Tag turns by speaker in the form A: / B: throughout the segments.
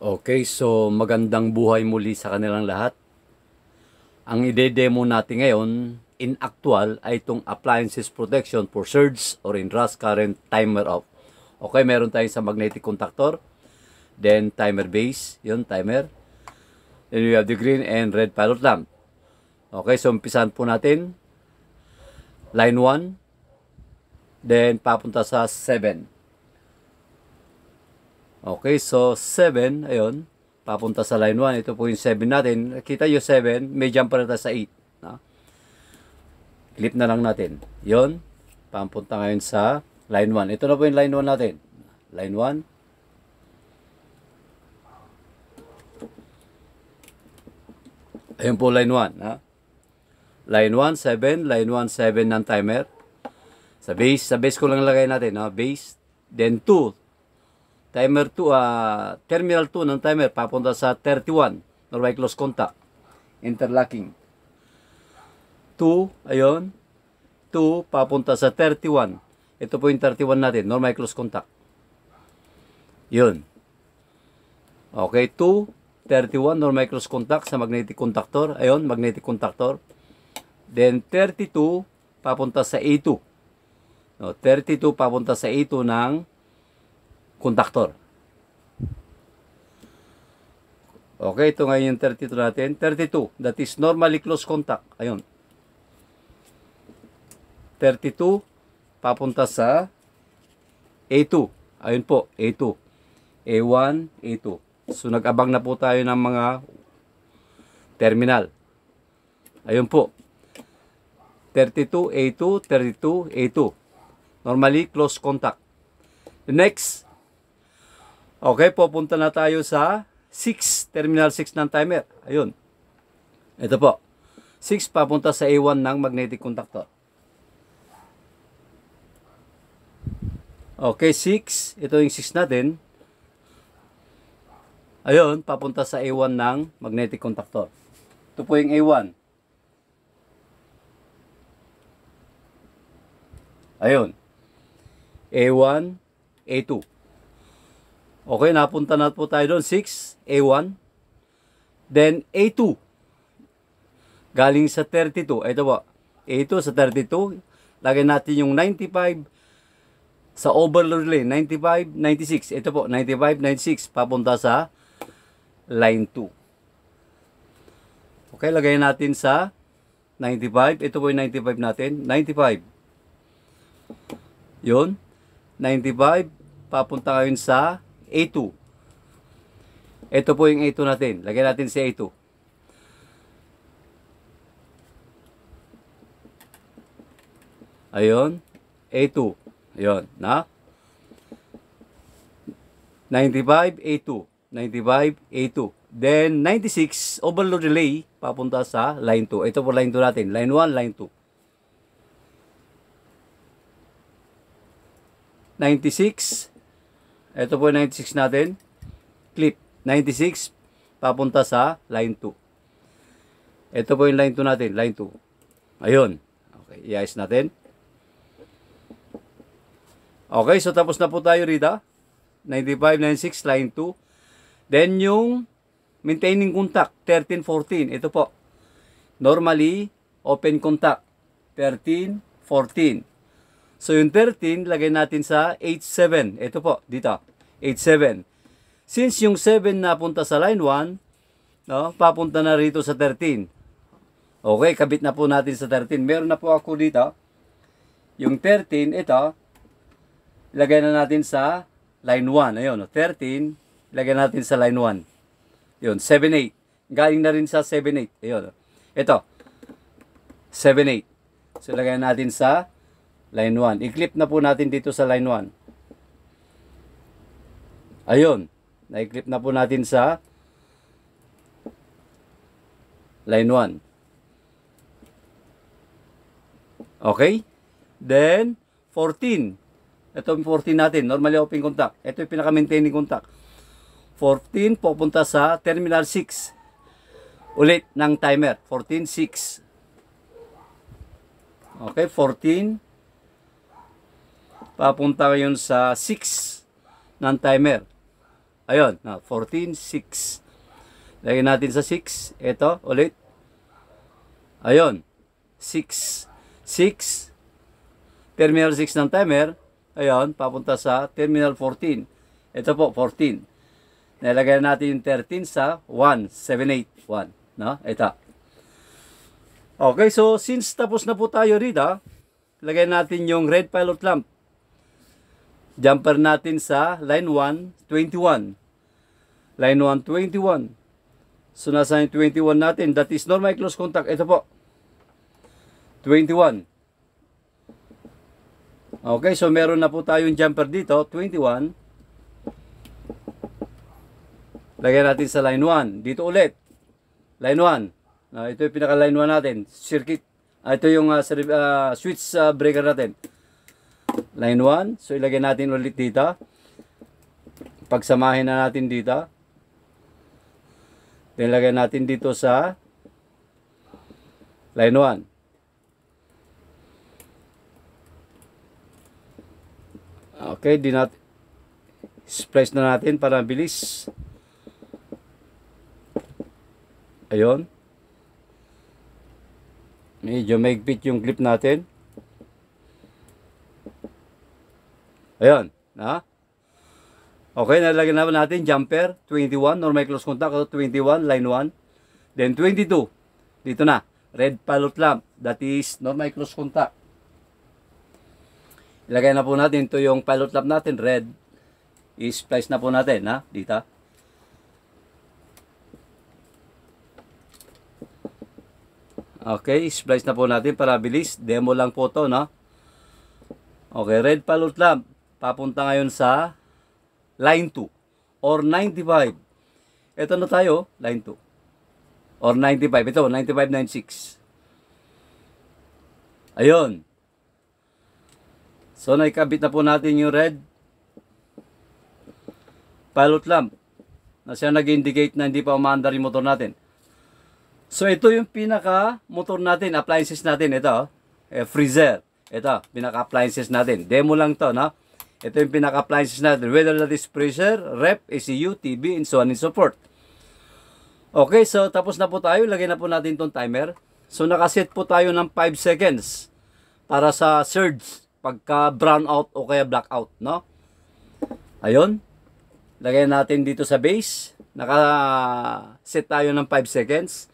A: Okay, so magandang buhay muli sa kanilang lahat. Ang ide-demo natin ngayon, in actual, ay itong appliances protection for surge or in rush current timer off. Okay, meron tayong sa magnetic contactor, then timer base, yun, timer. Then we have the green and red pilot lamp. Okay, so umpisan po natin. Line 1, then papunta sa 7. Okay, so 7, ayun, papunta sa line 1. Ito po yung 7 natin. Kita yung 7, may jump na sa 8. No? Clip na lang natin. yon papunta ngayon sa line 1. Ito na po yung line 1 natin. Line 1. Ayun po line 1. Ha? Line 1, 7. Line 1, 7 ng timer. Sa base, sa base ko lang lagay natin. Ha? Base. Then 2 timer 2, uh, ah, terminal 2 ng timer papunta sa 31. Normal close contact. Interlocking. 2, ayun. 2 papunta sa 31. Ito po yung 31 natin. Normal close contact. Yun. Okay, 2, 31 normal close contact sa magnetic contactor. Ayun, magnetic contactor. Then 32 papunta sa A2. No, 32 papunta sa A2 ng conductor. Okay, ito ngayon yung 32 natin. 32, that is normally close contact. Ayun. 32, papunta sa A2. Ayun po, A2. A1, A2. So, nag-abang na po tayo ng mga terminal. Ayun po. 32, A2, 32, A2. Normally, close contact. The next, Okay, pupunta na tayo sa 6, terminal 6 ng timer. Ayun. Ito po. 6 papunta sa A1 ng magnetic conductor. Okay, 6. Ito yung 6 natin. Ayun, papunta sa A1 ng magnetic conductor. Ito po yung A1. Ayun. A1, A2. Okay, napunta na po tayo doon. 6, A1. Then, A2. Galing sa 32. Ito po. A2 sa 32. Lagyan natin yung 95 sa overload lane. 95, 96. Ito po, 95, 96. Papunta sa line 2. Okay, lagayin natin sa 95. Ito po yung 95 natin. 95. yon 95. Papunta ngayon sa A2. Ito po yung A2 natin. Lagyan natin si A2. Ayun. A2. Ayun. Na? 95, A2. 95, A2. Then, 96, overload relay, papunta sa line 2. Ito po line 2 natin. Line 1, line 2. 96, ito po 96 natin. Clip 96 papunta sa line 2. Ito po yung line 2 natin. Line 2. Ayun. Okay. I-ayos natin. Okay. So tapos na po tayo rita. 95, 96, line 2. Then yung maintaining contact. 13, 14. Ito po. Normally, open contact. 13, 14. So yung 13, lagay natin sa 8-7. Ito po, dito. 8-7. Since yung 7 napunta sa line 1, no, papunta na rito sa 13. Okay, kabit na po natin sa 13. Meron na po ako dito. Yung 13, ito, ilagay na natin sa line 1. Ayun, 13, ilagay natin sa line 1. Yun, 7-8. Galing na rin sa 7-8. Ayun. Ito, 7-8. So, ilagay natin sa line 1. I-clip na po natin dito sa line 1. Ayun. Na-clip na po natin sa line 1. Okay? Then, 14. Ito yung 14 natin. Normally open contact. Ito yung pinaka-maintaining contact. 14 pupunta sa terminal 6. Ulit ng timer. 14, 6. Okay, 14, papunta ngayon sa 6 ng timer. Ayun, na 14, 6. Lagyan natin sa 6. Ito, ulit. Ayun, 6. 6. Terminal 6 ng timer. Ayun, papunta sa terminal 14. Ito po, 14. Nilagay natin yung 13 sa 1, 7, 8, No? Ito. Okay, so since tapos na po tayo rito, lagay natin yung red pilot lamp. Jumper natin sa line 1, 21. Line 1, 21. So, nasa 21 natin. That is normal close contact. Ito po. 21. Okay, so meron na po tayong jumper dito. 21. Lagyan natin sa line 1. Dito ulit. Line 1. Uh, ah, ito yung pinaka line 1 natin. Circuit. Uh, ito yung uh, uh, switch uh, breaker natin line 1. So ilagay natin ulit dito. Pagsamahin na natin dito. Then ilagay natin dito sa line 1. Okay, di natin splice na natin para bilis. Ayun. Medyo maigpit yung clip natin. Ayan, Ha? Okay, nalagyan naman natin jumper 21, normal close contact 21, line 1. Then 22, dito na, red pilot lamp, that is normal close contact. Ilagay na po natin, ito yung pilot lamp natin, red. I-splice na po natin, ha, dito. Okay, splice na po natin para bilis. Demo lang po to, no? Okay, red pilot lamp. Papunta ngayon sa line 2 or 95. Ito na tayo, line 2. Or 95. Ito, 9596. Ayun. So, naikabit na po natin yung red pilot lamp na siya nag-indicate na hindi pa umaandar yung motor natin. So, ito yung pinaka-motor natin, appliances natin. Ito, eh, freezer. Ito, pinaka-appliances natin. Demo lang to, no? Ito yung pinaka-appliances natin. Whether that is freezer, rep, ECU, TV, and so on and so forth. Okay, so tapos na po tayo. Lagay na po natin itong timer. So nakaset po tayo ng 5 seconds para sa surge pagka brown out o kaya blackout, no? Ayun. Lagay natin dito sa base. Naka-set tayo ng 5 seconds.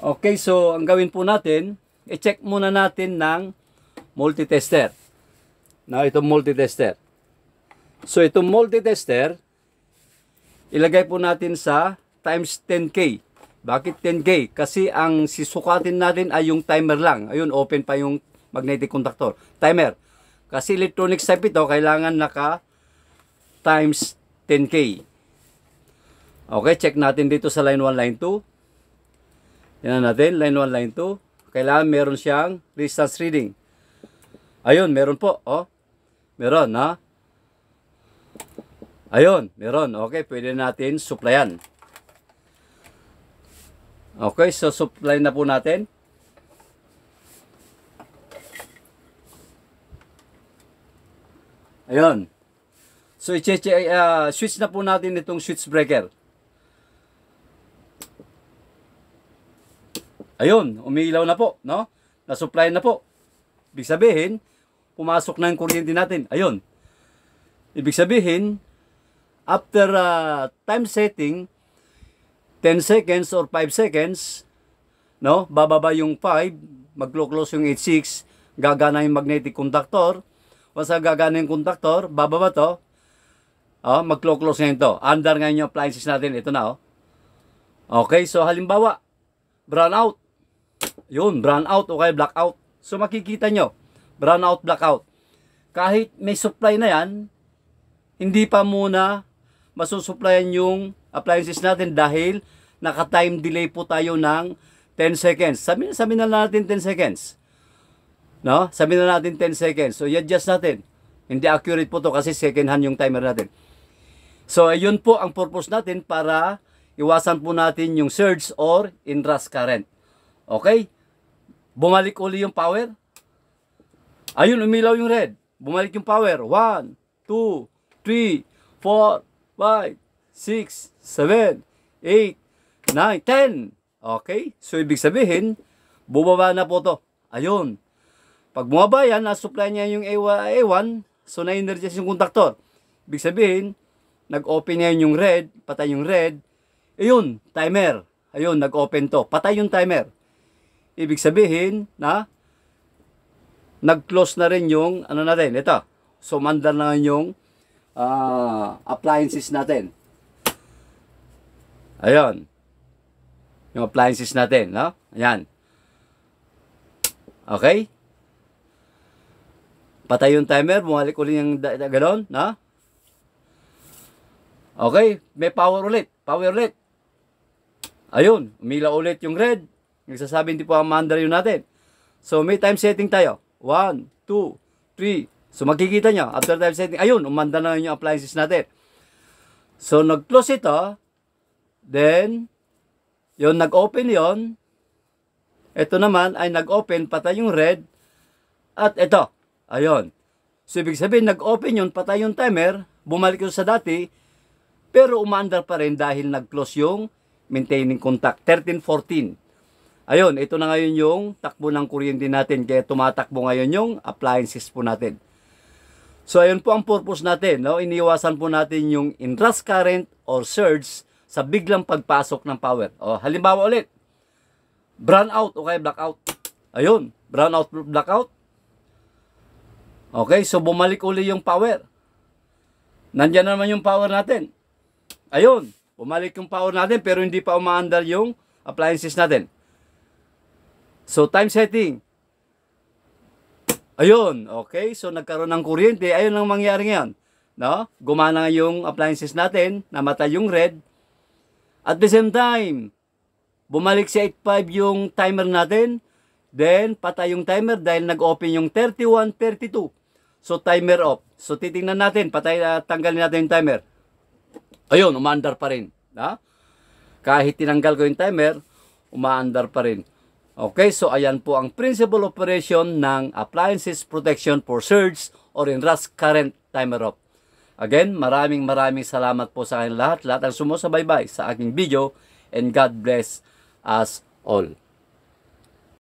A: Okay, so ang gawin po natin, i-check muna natin ng multitester. Now, itong multitester. So, itong multitester, ilagay po natin sa times 10K. Bakit 10K? Kasi ang sisukatin natin ay yung timer lang. Ayun, open pa yung magnetic conductor. Timer. Kasi electronic step ito, kailangan naka times 10K. Okay, check natin dito sa line 1, line 2. Yan natin, line 1, line 2. Kailangan meron siyang resistance reading. Ayun, meron po. Oh. Meron, ha? Ayun, meron. Okay, pwede natin supplyan. Okay, so supply na po natin. Ayun. So, uh, switch na po natin itong switch breaker. Ayun, umiilaw na po, no? Na-supply na po. Ibig sabihin, pumasok na yung kuryente natin. Ayun. Ibig sabihin, after uh, time setting, 10 seconds or 5 seconds, no? Bababa yung 5, maglo-close yung 86, gagana yung magnetic conductor. Once gagana yung conductor, bababa to. Oh, maglo-close na ito. Under ngayon yung appliances natin. Ito na, oh. Okay, so halimbawa, brown out. Yun, brown out o kaya out. So makikita nyo, brownout, blackout. Kahit may supply na yan, hindi pa muna masusuplayan yung appliances natin dahil naka-time delay po tayo ng 10 seconds. Sabihin, sabi na natin 10 seconds. No? Sabihin na natin 10 seconds. So, i-adjust natin. Hindi accurate po to kasi second hand yung timer natin. So, ayun po ang purpose natin para iwasan po natin yung surge or inrush current. Okay? Bumalik uli yung power. Ayun, umilaw yung red. Bumalik yung power. 1, 2, 3, 4, 5, 6, 7, 8, 9, 10. Okay? So, ibig sabihin, bumaba na po to. Ayun. Pag bumaba yan, na-supply niya yung A1, so na-energize yung conductor. Ibig sabihin, nag-open niya yung red, patay yung red. Ayun, timer. Ayun, nag-open to. Patay yung timer. Ibig sabihin na nag-close na rin yung, ano natin, ito. So, mandar na yung uh, appliances natin. Ayan. Yung appliances natin, no? Ayan. Okay? Patay yung timer, bumalik ulit yung gano'n, no? Okay, may power ulit. Power ulit. Ayun, umila ulit yung red. Nagsasabi hindi po ang mandarin natin. So may time setting tayo. 1, 2, 3. So makikita nyo, after type setting, ayun, umanda na yung appliances natin. So nag-close ito, then, yon nag-open yon ito naman ay nag-open, patay yung red, at ito, ayun. So ibig sabihin, nag-open yun, patay yung timer, bumalik yun sa dati, pero umandar pa rin dahil nag-close yung maintaining contact, 13, 14. Ayun, ito na ngayon yung takbo ng kuryente natin. Kaya tumatakbo ngayon yung appliances po natin. So, ayun po ang purpose natin. No? Iniwasan po natin yung inrush current or surge sa biglang pagpasok ng power. O, halimbawa ulit, brown out o kaya blackout. Ayun, brown out, blackout. Okay, so bumalik uli yung power. Nandiyan na naman yung power natin. Ayun, bumalik yung power natin pero hindi pa umaandar yung appliances natin. So, time setting. Ayun, okay? So, nagkaroon ng kuryente. Ayun ang mangyari ngayon. No? Gumana yung appliances natin, namatay yung red. At the same time, bumalik sa 8.5 yung timer natin. Then, patay yung timer dahil nag-open yung 31, 32. So, timer off. So, titingnan natin. Patay, uh, tanggalin natin yung timer. Ayun, umaandar pa rin. Ha? Kahit tinanggal ko yung timer, umaandar pa rin. Okay, so ayan po ang principal operation ng appliances protection for surge or in rush current timer off. Again, maraming maraming salamat po sa akin lahat, lahat ang sumusubaybay sa aking video and God bless us all.